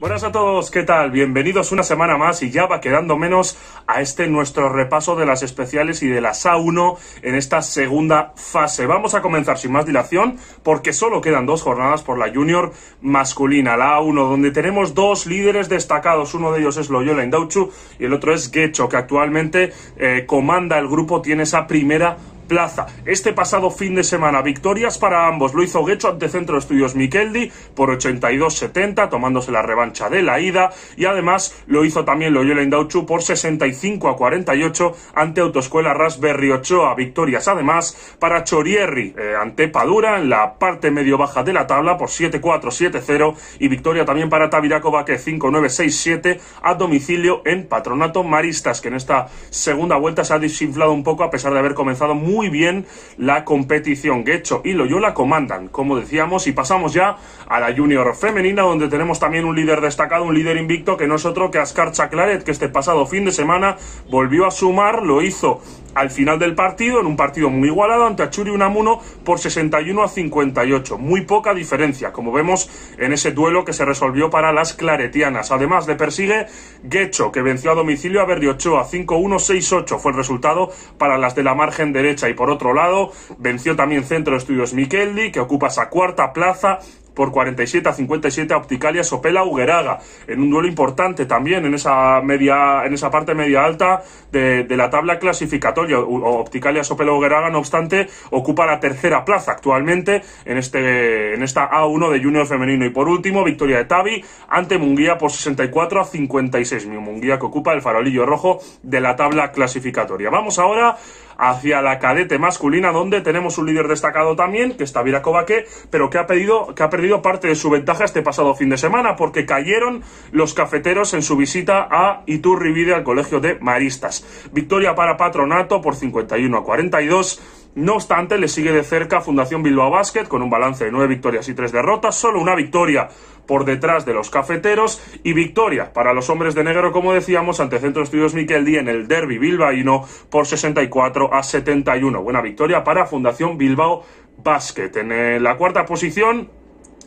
Buenas a todos, ¿qué tal? Bienvenidos una semana más y ya va quedando menos a este nuestro repaso de las especiales y de las A1 en esta segunda fase. Vamos a comenzar sin más dilación porque solo quedan dos jornadas por la Junior masculina, la A1, donde tenemos dos líderes destacados. Uno de ellos es Loyola Indauchu y el otro es Gecho, que actualmente eh, comanda el grupo, tiene esa primera plaza. Este pasado fin de semana, victorias para ambos. Lo hizo Guecho ante Centro Estudios Mikeldi por 82-70, tomándose la revancha de la ida. Y además lo hizo también Loyola Indauchu por 65 a 48 ante Autoescuela Raspberry Ochoa. Victorias además para Chorierri eh, ante Padura en la parte medio-baja de la tabla por 7-4, 7-0. Y victoria también para Tabiracovaque que 5-9-6-7 a domicilio en Patronato Maristas, que en esta segunda vuelta se ha desinflado un poco a pesar de haber comenzado muy muy bien la competición. quecho y Loyola comandan, como decíamos, y pasamos ya a la Junior Femenina, donde tenemos también un líder destacado, un líder invicto, que no es otro que Ascarcha Claret, que este pasado fin de semana volvió a sumar, lo hizo al final del partido, en un partido muy igualado ante Achuri Unamuno por 61 a 58. Muy poca diferencia, como vemos en ese duelo que se resolvió para las claretianas. Además, le persigue ...Ghecho que venció a domicilio a Berriochoa 5-1-6-8. Fue el resultado para las de la margen derecha. Y por otro lado, venció también Centro de Estudios Mikeldi, que ocupa esa cuarta plaza por 47 a 57 a Opticalia Sopela Ugueraga, en un duelo importante también en esa media en esa parte media alta de, la tabla clasificatoria. Opticalia Sopela Ugueraga, no obstante, ocupa la tercera plaza actualmente en este en esta A1 de Junior femenino y por último victoria de Tavi ante Munguía por 64 a 56. Munguía que ocupa el farolillo rojo de la tabla clasificatoria. Vamos ahora hacia la cadete masculina donde tenemos un líder destacado también que es está Viracovaque, pero que ha pedido que ha perdido parte de su ventaja este pasado fin de semana, porque cayeron los cafeteros en su visita a Iturribide al Colegio de Maristas. Victoria para Patronato por 51 a 42. No obstante, le sigue de cerca Fundación Bilbao Basket con un balance de nueve victorias y tres derrotas, solo una victoria por detrás de los cafeteros y victoria para los hombres de negro, como decíamos, ante Centro Estudios Miquel Dí en el derby bilbaíno por 64 a 71. Buena victoria para Fundación Bilbao Basket. En eh, la cuarta posición,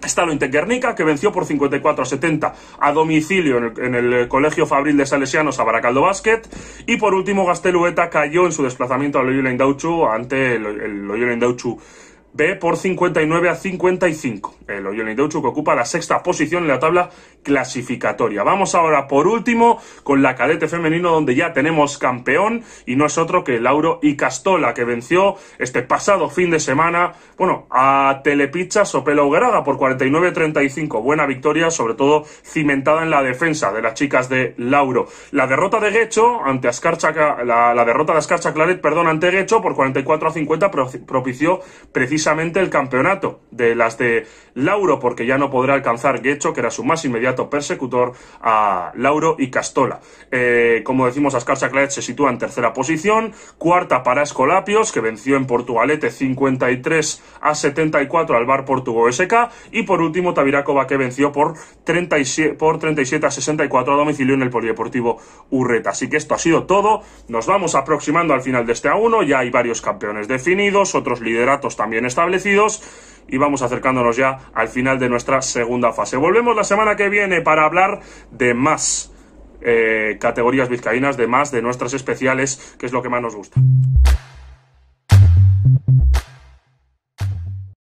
Está Lointe Guernica, que venció por 54 a 70 a domicilio en el, eh, Colegio Fabril de Salesianos a Baracaldo Basket. Y por último, Gastelueta cayó en su desplazamiento a Loyola Indauchu ante el, el Loyola B por 59 a 55. El Oyone Deuchu que ocupa la sexta posición en la tabla clasificatoria. Vamos ahora por último con la cadete femenino donde ya tenemos campeón y no es otro que Lauro y Castola que venció este pasado fin de semana, bueno, a Telepicha Sopela por 49-35. Buena victoria, sobre todo cimentada en la defensa de las chicas de Lauro. La derrota de Gecho ante Ascarcha, la, la derrota de Ascarcha Claret, perdón, ante Gecho por 44 a 50 propició precisamente precisamente el campeonato de las de Lauro, porque ya no podrá alcanzar Guecho, que era su más inmediato persecutor, a Lauro y Castola. Eh, como decimos, Ascalza se sitúa en tercera posición, cuarta para Escolapios, que venció en Portugalete 53 a 74 al Bar Portugo SK, y por último Tabiracova que venció por 37, por 37 a 64 a domicilio en el Polideportivo Urreta. Así que esto ha sido todo, nos vamos aproximando al final de este A1, ya hay varios campeones definidos, otros lideratos también establecidos y vamos acercándonos ya al final de nuestra segunda fase. Volvemos la semana que viene para hablar de más eh, categorías vizcaínas, de más de nuestras especiales, que es lo que más nos gusta.